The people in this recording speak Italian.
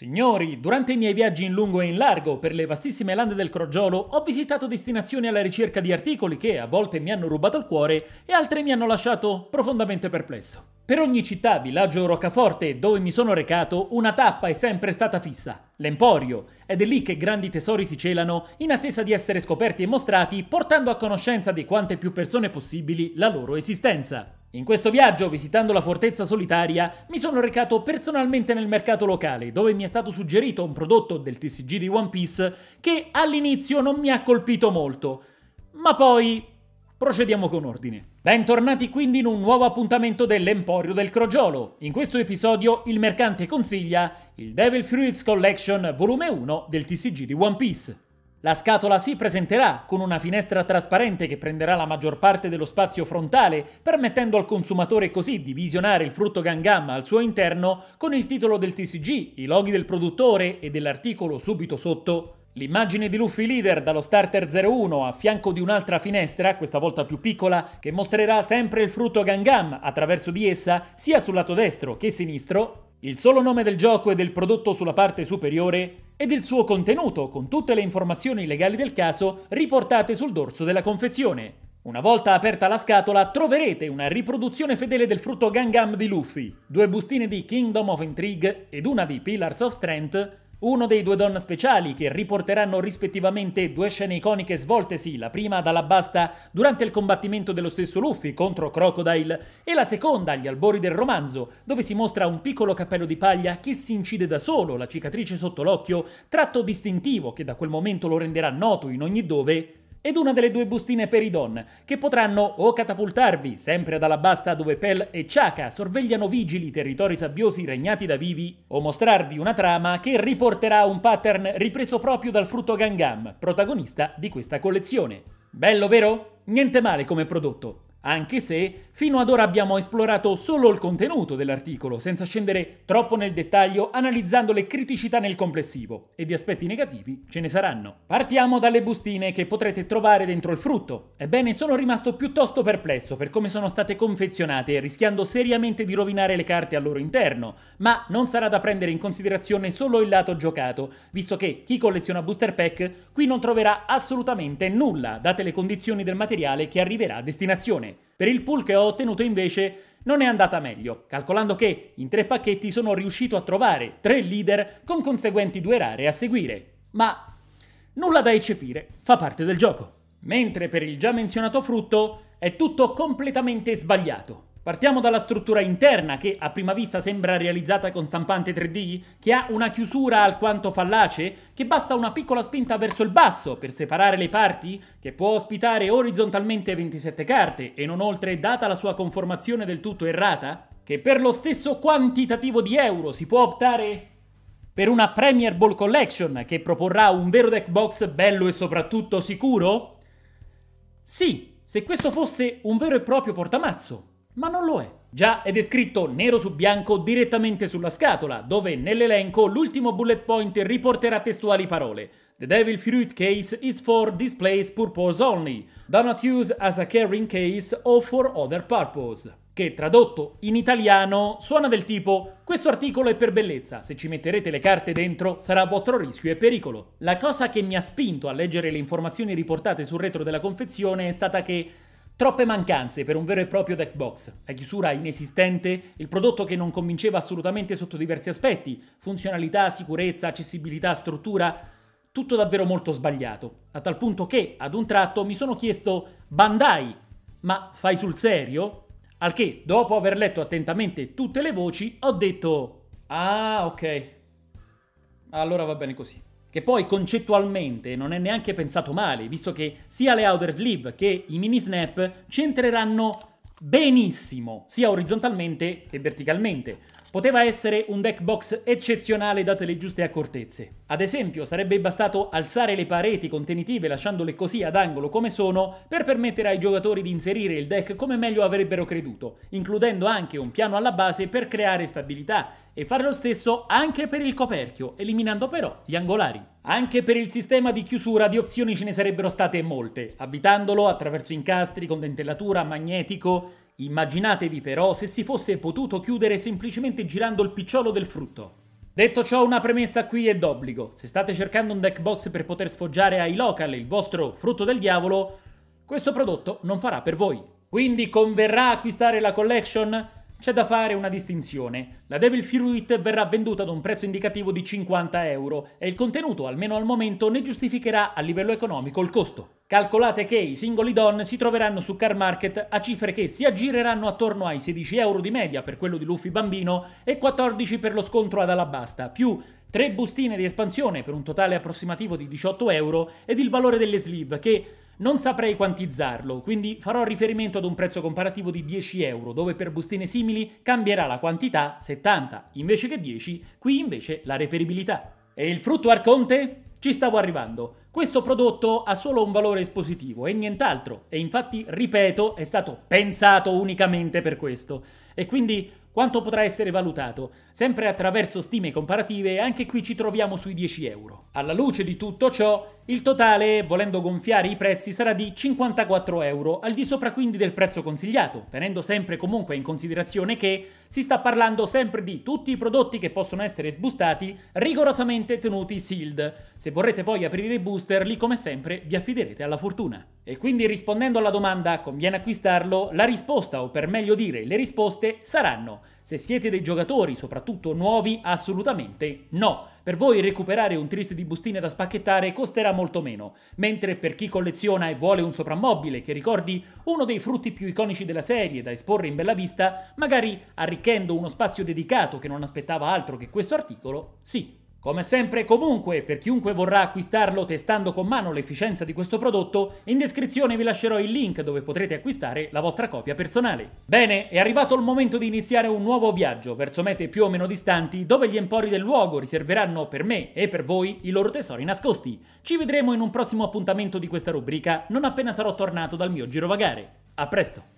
Signori, durante i miei viaggi in lungo e in largo per le vastissime lande del Crogiolo ho visitato destinazioni alla ricerca di articoli che a volte mi hanno rubato il cuore e altre mi hanno lasciato profondamente perplesso. Per ogni città, villaggio o roccaforte dove mi sono recato, una tappa è sempre stata fissa, l'Emporio, ed è lì che grandi tesori si celano in attesa di essere scoperti e mostrati portando a conoscenza di quante più persone possibili la loro esistenza. In questo viaggio, visitando la fortezza solitaria, mi sono recato personalmente nel mercato locale, dove mi è stato suggerito un prodotto del TCG di One Piece che all'inizio non mi ha colpito molto, ma poi procediamo con ordine. Bentornati quindi in un nuovo appuntamento dell'Emporio del Crogiolo. In questo episodio il mercante consiglia il Devil Fruits Collection volume 1 del TCG di One Piece. La scatola si presenterà con una finestra trasparente che prenderà la maggior parte dello spazio frontale, permettendo al consumatore così di visionare il frutto Gangamma al suo interno con il titolo del TCG, i loghi del produttore e dell'articolo subito sotto. L'immagine di Luffy leader dallo starter 01 a fianco di un'altra finestra, questa volta più piccola, che mostrerà sempre il frutto Gangam attraverso di essa sia sul lato destro che sinistro, il solo nome del gioco e del prodotto sulla parte superiore ed il suo contenuto, con tutte le informazioni legali del caso riportate sul dorso della confezione. Una volta aperta la scatola troverete una riproduzione fedele del frutto Gangam di Luffy, due bustine di Kingdom of Intrigue ed una di Pillars of Strength uno dei due donna speciali che riporteranno rispettivamente due scene iconiche svoltesi, la prima dalla basta durante il combattimento dello stesso Luffy contro Crocodile e la seconda agli albori del romanzo, dove si mostra un piccolo cappello di paglia che si incide da solo, la cicatrice sotto l'occhio, tratto distintivo che da quel momento lo renderà noto in ogni dove ed una delle due bustine per i Don, che potranno o catapultarvi, sempre dalla basta dove Pel e Chaka sorvegliano vigili i territori sabbiosi regnati da vivi, o mostrarvi una trama che riporterà un pattern ripreso proprio dal frutto Gangam, protagonista di questa collezione. Bello vero? Niente male come prodotto anche se fino ad ora abbiamo esplorato solo il contenuto dell'articolo, senza scendere troppo nel dettaglio, analizzando le criticità nel complessivo, e di aspetti negativi ce ne saranno. Partiamo dalle bustine che potrete trovare dentro il frutto. Ebbene, sono rimasto piuttosto perplesso per come sono state confezionate, rischiando seriamente di rovinare le carte al loro interno, ma non sarà da prendere in considerazione solo il lato giocato, visto che chi colleziona booster pack qui non troverà assolutamente nulla, date le condizioni del materiale che arriverà a destinazione. Per il pool che ho ottenuto invece non è andata meglio, calcolando che in tre pacchetti sono riuscito a trovare tre leader con conseguenti due rare a seguire. Ma nulla da eccepire, fa parte del gioco. Mentre per il già menzionato frutto è tutto completamente sbagliato. Partiamo dalla struttura interna che a prima vista sembra realizzata con stampante 3D, che ha una chiusura alquanto fallace, che basta una piccola spinta verso il basso per separare le parti, che può ospitare orizzontalmente 27 carte e non oltre data la sua conformazione del tutto errata, che per lo stesso quantitativo di euro si può optare per una Premier Ball Collection che proporrà un vero deck box bello e soprattutto sicuro? Sì, se questo fosse un vero e proprio portamazzo ma non lo è. Già è descritto nero su bianco direttamente sulla scatola, dove nell'elenco l'ultimo bullet point riporterà testuali parole. The Devil Fruit case is for displays purpose only. Do not use as a carrying case or for other purpose. Che tradotto in italiano suona del tipo questo articolo è per bellezza, se ci metterete le carte dentro sarà a vostro rischio e pericolo. La cosa che mi ha spinto a leggere le informazioni riportate sul retro della confezione è stata che Troppe mancanze per un vero e proprio deck box, la chiusura inesistente, il prodotto che non convinceva assolutamente sotto diversi aspetti, funzionalità, sicurezza, accessibilità, struttura, tutto davvero molto sbagliato, a tal punto che ad un tratto mi sono chiesto Bandai, ma fai sul serio? Al che, dopo aver letto attentamente tutte le voci, ho detto Ah, ok. Allora va bene così che poi concettualmente non è neanche pensato male, visto che sia le outer sleeve che i mini snap centreranno benissimo, sia orizzontalmente che verticalmente. Poteva essere un deck box eccezionale date le giuste accortezze. Ad esempio, sarebbe bastato alzare le pareti contenitive lasciandole così ad angolo come sono per permettere ai giocatori di inserire il deck come meglio avrebbero creduto, includendo anche un piano alla base per creare stabilità e fare lo stesso anche per il coperchio, eliminando però gli angolari. Anche per il sistema di chiusura di opzioni ce ne sarebbero state molte, avvitandolo attraverso incastri con dentellatura, magnetico Immaginatevi però se si fosse potuto chiudere semplicemente girando il picciolo del frutto. Detto ciò, una premessa qui è d'obbligo. Se state cercando un deck box per poter sfoggiare ai local il vostro frutto del diavolo, questo prodotto non farà per voi. Quindi converrà acquistare la collection? C'è da fare una distinzione. La Devil Fruit verrà venduta ad un prezzo indicativo di 50 euro e il contenuto, almeno al momento, ne giustificherà a livello economico il costo. Calcolate che i singoli Don si troveranno su Car Market a cifre che si aggireranno attorno ai 16 euro di media per quello di Luffy bambino e 14 per lo scontro ad Alabasta, più 3 bustine di espansione per un totale approssimativo di 18 euro ed il valore delle sleeve che non saprei quantizzarlo, quindi farò riferimento ad un prezzo comparativo di 10 euro, dove per bustine simili cambierà la quantità 70 invece che 10, qui invece la reperibilità. E il frutto arconte? Ci stavo arrivando. Questo prodotto ha solo un valore espositivo e nient'altro, e infatti, ripeto, è stato pensato unicamente per questo. E quindi quanto potrà essere valutato? Sempre attraverso stime comparative, anche qui ci troviamo sui 10 euro. Alla luce di tutto ciò, il totale, volendo gonfiare i prezzi, sarà di 54 euro, al di sopra quindi del prezzo consigliato, tenendo sempre comunque in considerazione che si sta parlando sempre di tutti i prodotti che possono essere sbustati, rigorosamente tenuti sealed. Se vorrete poi aprire i booster, lì come sempre vi affiderete alla fortuna. E quindi rispondendo alla domanda conviene acquistarlo, la risposta, o per meglio dire le risposte, saranno se siete dei giocatori, soprattutto nuovi, assolutamente no. Per voi recuperare un triste di bustine da spacchettare costerà molto meno, mentre per chi colleziona e vuole un soprammobile che ricordi uno dei frutti più iconici della serie da esporre in bella vista, magari arricchendo uno spazio dedicato che non aspettava altro che questo articolo, sì. Come sempre comunque, per chiunque vorrà acquistarlo testando con mano l'efficienza di questo prodotto, in descrizione vi lascerò il link dove potrete acquistare la vostra copia personale. Bene, è arrivato il momento di iniziare un nuovo viaggio verso mete più o meno distanti dove gli empori del luogo riserveranno per me e per voi i loro tesori nascosti. Ci vedremo in un prossimo appuntamento di questa rubrica non appena sarò tornato dal mio girovagare. A presto!